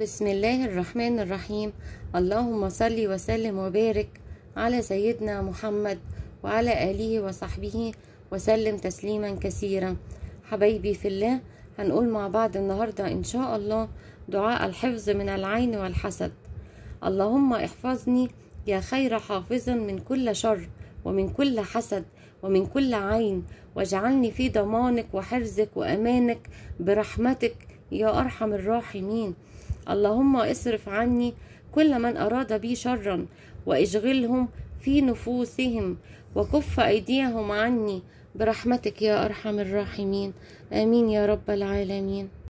بسم الله الرحمن الرحيم اللهم صل وسلم وبارك على سيدنا محمد وعلى آله وصحبه وسلم تسليما كثيرا حبايبي في الله هنقول مع بعض النهاردة إن شاء الله دعاء الحفظ من العين والحسد اللهم احفظني يا خير حافظ من كل شر ومن كل حسد ومن كل عين واجعلني في ضمانك وحرزك وأمانك برحمتك يا أرحم الراحمين اللهم اصرف عني كل من أراد بي شرا واشغلهم في نفوسهم وكف أيديهم عني برحمتك يا أرحم الراحمين آمين يا رب العالمين